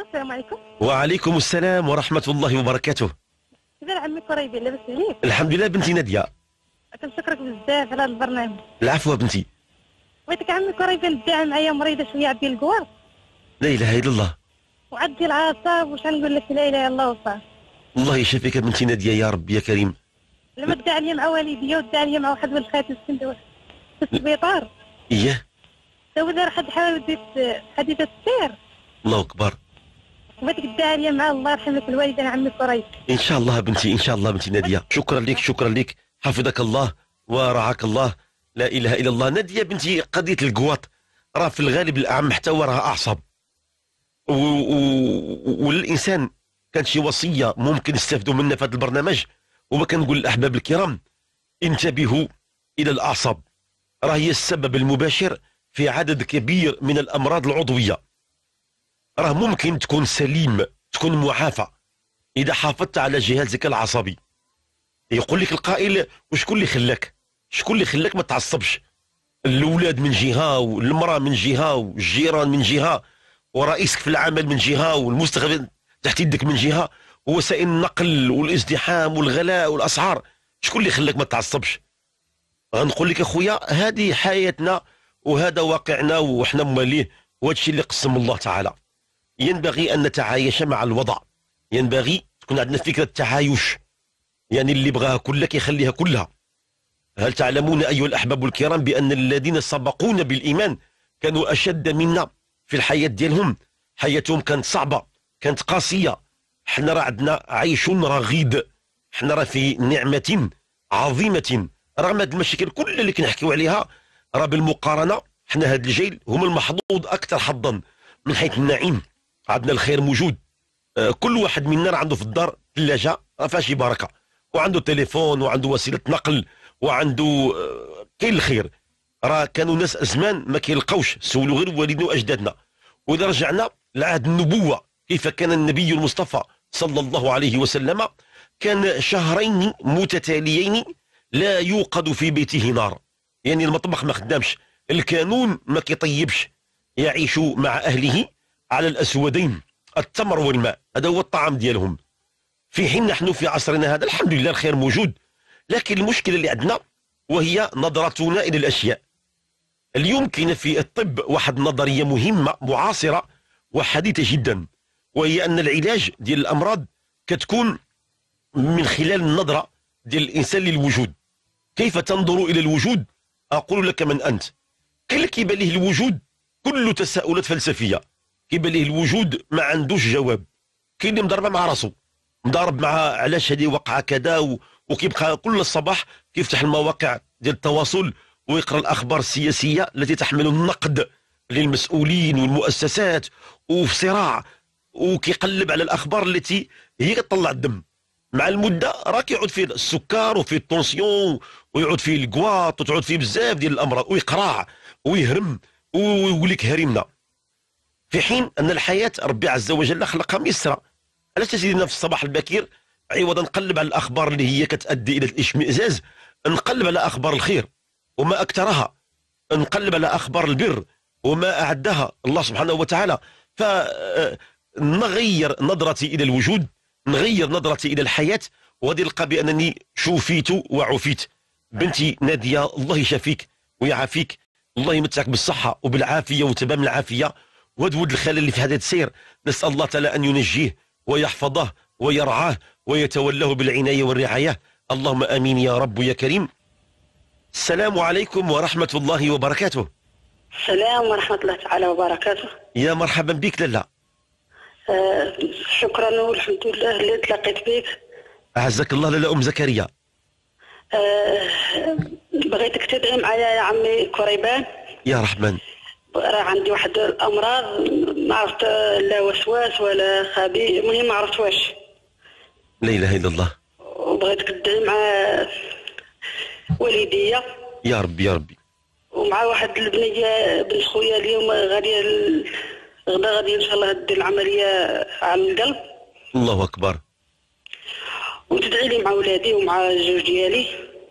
السلام عليكم وعليكم السلام ورحمه الله وبركاته كيفاش عمي قريبين لاباس عليك الحمد لله بنتي ناديه كنشكرك بزاف على هذا البرنامج العفو بنتي بغيتك عمي قريبين تداعى معايا مريضه شويه عندي القوار لا اله الا الله وعندي العصاب واش غنقول لك لا اله الا الله وصافي الله يشافيك بنتي ناديه يا رب يا كريم لما تدعى لي مع والديا ودعى لي مع واحد من الخاتم في السبيطار اييه تو دار واحد الحادثه حادثه السير الله اكبر وبدك الداريه مع الله يرحمك انا عمي قريش ان شاء الله بنتي ان شاء الله بنتي ناديه شكرا لك شكرا لك حفظك الله ورعاك الله لا اله الا الله ناديه بنتي قضيه القواط راه في الغالب الاعم حتى هو اعصاب اعصب والانسان كانت شي وصيه ممكن يستافدوا منها في هذا البرنامج وما كنقول للاحباب الكرام انتبهوا الى الاعصاب راه هي السبب المباشر في عدد كبير من الامراض العضويه راه ممكن تكون سليم تكون معافى اذا حافظت على جهازك العصبي يقول لك القائل وشكون اللي خلاك شكون اللي خلاك ما تعصبش الاولاد من جهه والمراه من جهه والجيران من جهه ورئيسك في العمل من جهه والمستقبل تحت يدك من جهه ووسائل النقل والازدحام والغلاء والاسعار شكون اللي خلاك ما تعصبش غنقول لك اخويا هذه حياتنا وهذا واقعنا وحنا مواليه وهذا الشيء اللي قسم الله تعالى ينبغي أن نتعايش مع الوضع ينبغي تكون عندنا فكرة التعايش يعني اللي بغاها كلها كيخليها كلها هل تعلمون أيها الأحباب الكرام بأن الذين سبقونا بالإيمان كانوا أشد منا في الحياة ديالهم حياتهم كانت صعبة كانت قاسية حنا راه عندنا عيش رغيد حنا راه في نعمة عظيمة رغم هذه المشاكل كل اللي كنحكيو عليها راه بالمقارنة حنا هذا الجيل هم المحظوظ أكثر حظا من حيث النعيم عندنا الخير موجود آه، كل واحد منا عنده في الدار ثلاجه فيها شي بركه وعنده تليفون وعنده وسيله نقل وعنده آه، كاين الخير راه كانوا ناس زمان ما كيلقاوش سولوا غير والدنا واجدادنا واذا رجعنا لعهد النبوه كيف كان النبي المصطفى صلى الله عليه وسلم كان شهرين متتاليين لا يوقد في بيته نار يعني المطبخ ما خدامش الكانون ما كيطيبش يعيش مع اهله على الأسودين التمر والماء هذا هو الطعام ديالهم في حين نحن في عصرنا هذا الحمد لله الخير موجود لكن المشكلة اللي عندنا وهي نظرتنا إلى الأشياء اليوم كاين في الطب واحد النظريه مهمة معاصرة وحديثة جدا وهي أن العلاج ديال الأمراض كتكون من خلال النظرة ديال الإنسان للوجود كيف تنظر إلى الوجود أقول لك من أنت كل كيبان الوجود كله تساؤلات فلسفية كيبان ليه الوجود ما عندوش جواب كاين اللي مضربه مع راسو مضارب مع علاش هذه وقعه كذا وكيبقى كل الصباح كيفتح المواقع ديال التواصل ويقرا الاخبار السياسيه التي تحمل النقد للمسؤولين والمؤسسات وفي صراع وكيقلب على الاخبار التي هي كتطلع الدم مع المده راه كيعود فيه السكر وفيه التونسيون ويعود فيه الكواط وتعود فيه بزاف ديال الامراض ويقراع ويهرم ويولي كهريمنا في حين أن الحياة ربي عز وجل خلقها ميسرة علاش سيدنا في الصباح البكير عوضا نقلب على الأخبار اللي هي كتأدي إلى الإشمئزاز نقلب على أخبار الخير وما أكثرها نقلب على أخبار البر وما أعدها الله سبحانه وتعالى فنغير نظرتي إلى الوجود نغير نظرتي إلى الحياة وغادي نلقى بأنني شوفيت وعفيت بنتي نادية الله يشافيك ويعافيك الله يمتعك بالصحة وبالعافية وتمام العافية ود الخلل اللي في هذا السير نسأل الله تعالى أن ينجيه ويحفظه ويرعاه ويتولاه بالعناية والرعاية اللهم آمين يا رب يا كريم السلام عليكم ورحمة الله وبركاته السلام ورحمة الله تعالى وبركاته يا مرحبا بك لالا آه شكرا والحمد لله اللي تلاقيت بك أعزك الله لالا أم زكريا آه بغيتك تدعي معايا يا عمي كريبان يا رحمن راه عندي واحد الامراض ما عرفت لا وسواس ولا خبي المهم ما عرفت واش لا اله الا الله وبغيت تدعي مع والديا يا ربي يا ربي ومع واحد البنيه بنت خويا اليوم غادي غدا غادي ان شاء الله دير العمليه على القلب الله اكبر وتدعي لي مع ولادي ومع جوج ديالي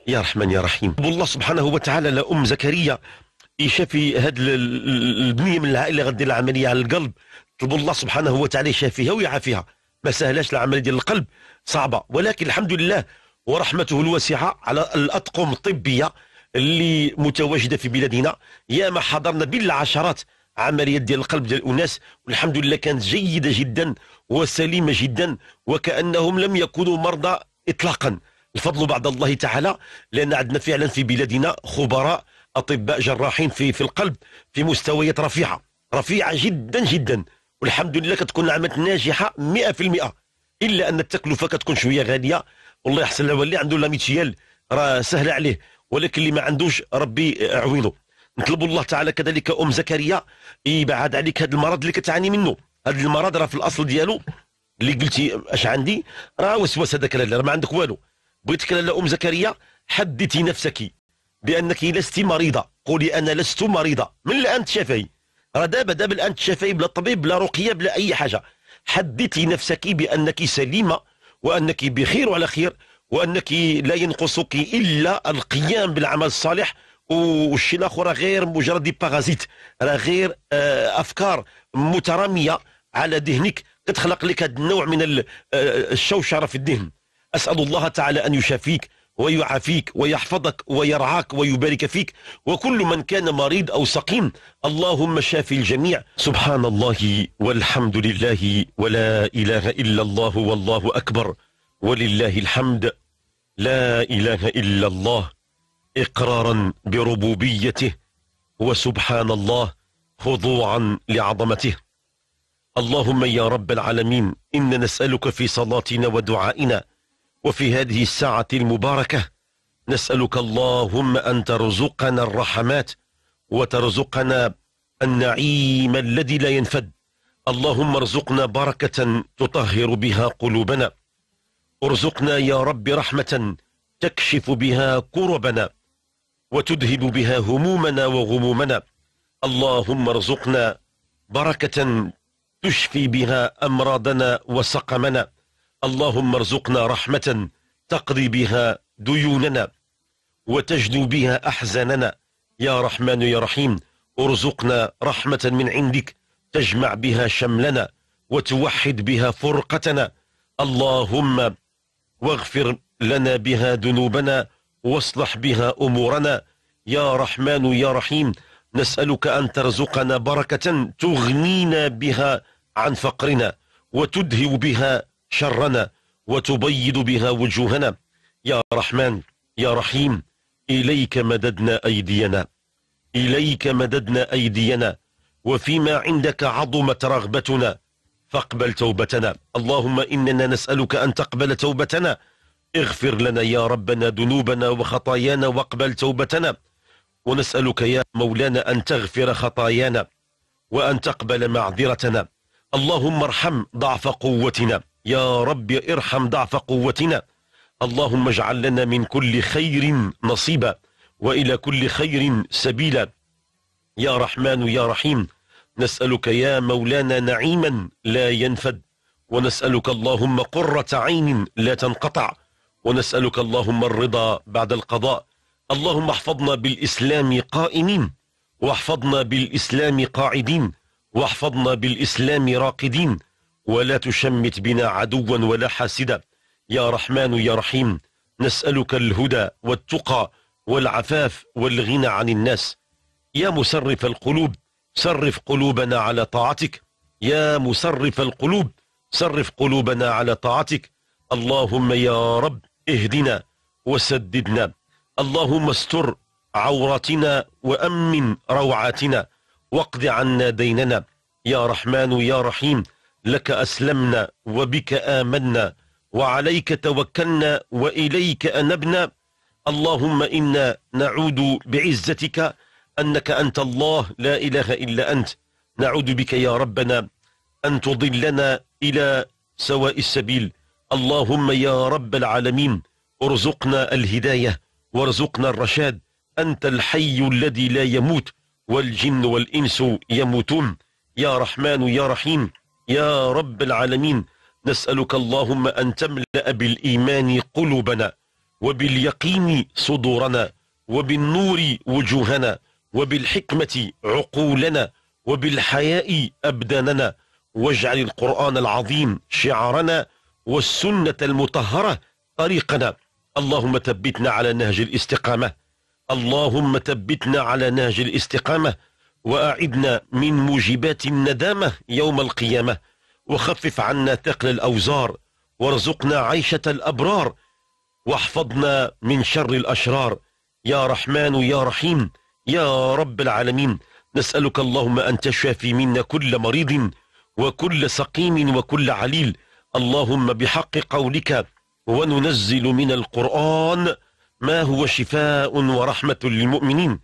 يا رحمن يا رحيم والله سبحانه وتعالى لأم زكريا يشافي هاد البنيه من العائله غدير لها عمليه على القلب طلبوا الله سبحانه وتعالى يشافيها ويعافيها ما سهلاش العمليه ديال القلب صعبه ولكن الحمد لله ورحمته الواسعه على الاطقم الطبيه اللي متواجده في بلادنا يا ما حضرنا بالعشرات عمليات ديال القلب ديال الناس والحمد لله كانت جيده جدا وسليمه جدا وكانهم لم يكونوا مرضى اطلاقا الفضل بعد الله تعالى لان عندنا فعلا في بلادنا خبراء اطباء جراحين في في القلب في مستويات رفيعه رفيعه جدا جدا والحمد لله كتكون عملت ناجحه 100% الا ان التكلفه كتكون شويه غاليه والله يحسن له اللي عنده لاميتيال راه سهله عليه ولكن اللي ما عندوش ربي عوينه نطلب الله تعالى كذلك ام زكريا يبعد عليك هذا المرض اللي كتعاني منه هذا المرض راه في الاصل ديالو اللي قلتي اش عندي راه وسواس هذاك لاله ما عندك والو بغيتك لاله ام زكريا حدثي نفسك بأنك لست مريضة قولي أنا لست مريضة من الآن تشافي راه دابا دابا الآن تشافي بلا طبيب بلا رقية بلا أي حاجة حدثي نفسك بأنك سليمة وأنك بخير وعلى خير وأنك لا ينقصك إلا القيام بالعمل الصالح والشيء الاخر غير مجرد باغازيت راه غير آه، افكار متراميه على ذهنك كتخلق لك هذا النوع من آه، الشوشره في الذهن اسال الله تعالى ان يشافيك ويعافيك ويحفظك ويرعاك ويبارك فيك وكل من كان مريض أو سقيم اللهم شافي الجميع سبحان الله والحمد لله ولا إله إلا الله والله أكبر ولله الحمد لا إله إلا الله إقرارا بربوبيته وسبحان الله خضوعا لعظمته اللهم يا رب العالمين إن نسألك في صلاتنا ودعائنا وفي هذه الساعة المباركة نسألك اللهم أن ترزقنا الرحمات وترزقنا النعيم الذي لا ينفد اللهم ارزقنا بركة تطهر بها قلوبنا ارزقنا يا رب رحمة تكشف بها كربنا وتذهب بها همومنا وغمومنا اللهم ارزقنا بركة تشفي بها أمراضنا وسقمنا اللهم ارزقنا رحمة تقضي بها ديوننا وتجدو بها أحزاننا يا رحمن يا رحيم ارزقنا رحمة من عندك تجمع بها شملنا وتوحد بها فرقتنا اللهم واغفر لنا بها ذنوبنا واصلح بها أمورنا يا رحمن يا رحيم نسألك أن ترزقنا بركة تغنينا بها عن فقرنا وتدهو بها شرنا وتبيض بها وجوهنا يا رحمن يا رحيم إليك مددنا أيدينا إليك مددنا أيدينا وفيما عندك عظمت رغبتنا فاقبل توبتنا اللهم إننا نسألك أن تقبل توبتنا اغفر لنا يا ربنا ذنوبنا وخطايانا واقبل توبتنا ونسألك يا مولانا أن تغفر خطايانا وأن تقبل معذرتنا اللهم ارحم ضعف قوتنا يا رب ارحم ضعف قوتنا اللهم اجعل لنا من كل خير نصيبا وإلى كل خير سبيلا يا رحمن يا رحيم نسألك يا مولانا نعيما لا ينفد ونسألك اللهم قرة عين لا تنقطع ونسألك اللهم الرضا بعد القضاء اللهم احفظنا بالإسلام قائمين واحفظنا بالإسلام قاعدين واحفظنا بالإسلام راقدين ولا تشمت بنا عدوا ولا حاسدا يا رحمن يا رحيم نسألك الهدى والتقى والعفاف والغنى عن الناس يا مسرف القلوب صرف قلوبنا على طاعتك يا مسرف القلوب صرف قلوبنا على طاعتك اللهم يا رب اهدنا وسددنا اللهم استر عوراتنا وأمن روعاتنا واقض عنا ديننا يا رحمن يا رحيم لك أسلمنا وبك آمنا وعليك توكلنا وإليك أنبنا اللهم إنا نعود بعزتك أنك أنت الله لا إله إلا أنت نعود بك يا ربنا أن تضلنا إلى سواء السبيل اللهم يا رب العالمين ارزقنا الهداية وارزقنا الرشاد أنت الحي الذي لا يموت والجن والإنس يموتون يا رحمن يا رحيم يا رب العالمين نسألك اللهم أن تملأ بالإيمان قلوبنا وباليقين صدورنا وبالنور وجوهنا وبالحكمة عقولنا وبالحياء أبداننا واجعل القرآن العظيم شعارنا والسنة المطهرة طريقنا اللهم ثبتنا على نهج الاستقامة اللهم ثبتنا على نهج الاستقامة وأعدنا من موجبات الندامة يوم القيامة وخفف عنا ثقل الأوزار وارزقنا عيشة الأبرار واحفظنا من شر الأشرار يا رحمن يا رحيم يا رب العالمين نسألك اللهم أن تشافي منا كل مريض وكل سقيم وكل عليل اللهم بحق قولك وننزل من القرآن ما هو شفاء ورحمة للمؤمنين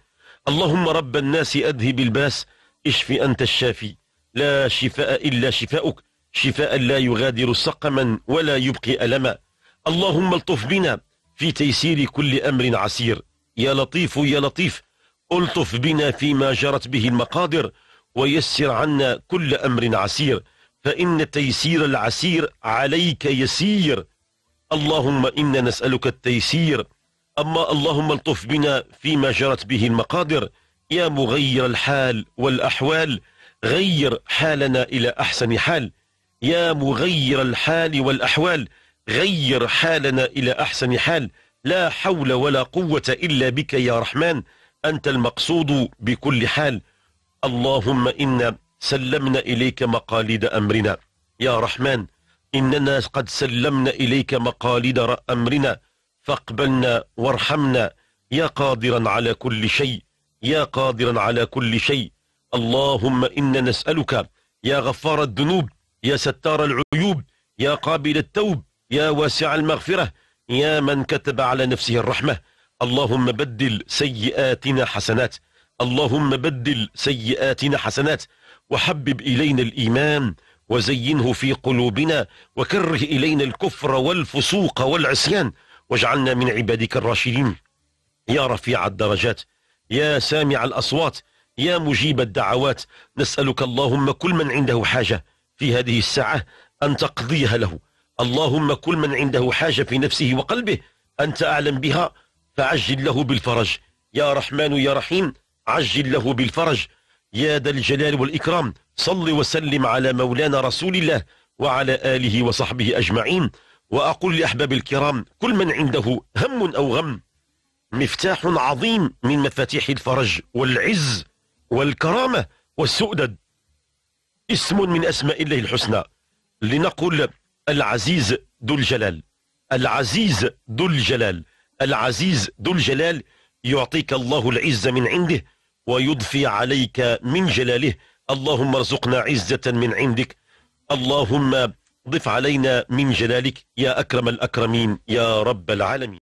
اللهم رب الناس أذهب الباس اشف أنت الشافي لا شفاء إلا شفاؤك شفاء لا يغادر سقما ولا يبقي ألما اللهم الطف بنا في تيسير كل أمر عسير يا لطيف يا لطيف الطف بنا فيما جرت به المقادر ويسر عنا كل أمر عسير فإن تيسير العسير عليك يسير اللهم إنا نسألك التيسير أما اللهم الطف بنا فيما جرت به المقادر يا مغير الحال والأحوال غير حالنا إلى أحسن حال يا مغير الحال والأحوال غير حالنا إلى أحسن حال لا حول ولا قوة إلا بك يا رحمن أنت المقصود بكل حال اللهم إنا سلمنا إليك مقاليد أمرنا يا رحمن إننا قد سلمنا إليك مقاليد أمرنا فاقبلنا وارحمنا يا قادرا على كل شيء يا قادرا على كل شيء اللهم إنا نسألك يا غفار الذنوب يا ستار العيوب يا قابل التوب يا واسع المغفرة يا من كتب على نفسه الرحمة اللهم بدل سيئاتنا حسنات اللهم بدل سيئاتنا حسنات وحبب إلينا الإيمان وزينه في قلوبنا وكره إلينا الكفر والفسوق والعصيان واجعلنا من عبادك الراشدين يا رفيع الدرجات يا سامع الأصوات يا مجيب الدعوات نسألك اللهم كل من عنده حاجة في هذه الساعة أن تقضيها له اللهم كل من عنده حاجة في نفسه وقلبه أنت أعلم بها فعجل له بالفرج يا رحمن يا رحيم عجل له بالفرج يا ذا الجلال والإكرام صل وسلم على مولانا رسول الله وعلى آله وصحبه أجمعين وأقول لأحباب الكرام كل من عنده هم أو غم مفتاح عظيم من مفاتيح الفرج والعز والكرامة والسؤدد اسم من أسماء الله الحسنى لنقول العزيز ذو الجلال العزيز ذو الجلال العزيز ذو الجلال يعطيك الله العزة من عنده ويضفي عليك من جلاله اللهم ارزقنا عزة من عندك اللهم ضف علينا من جلالك يا أكرم الأكرمين يا رب العالمين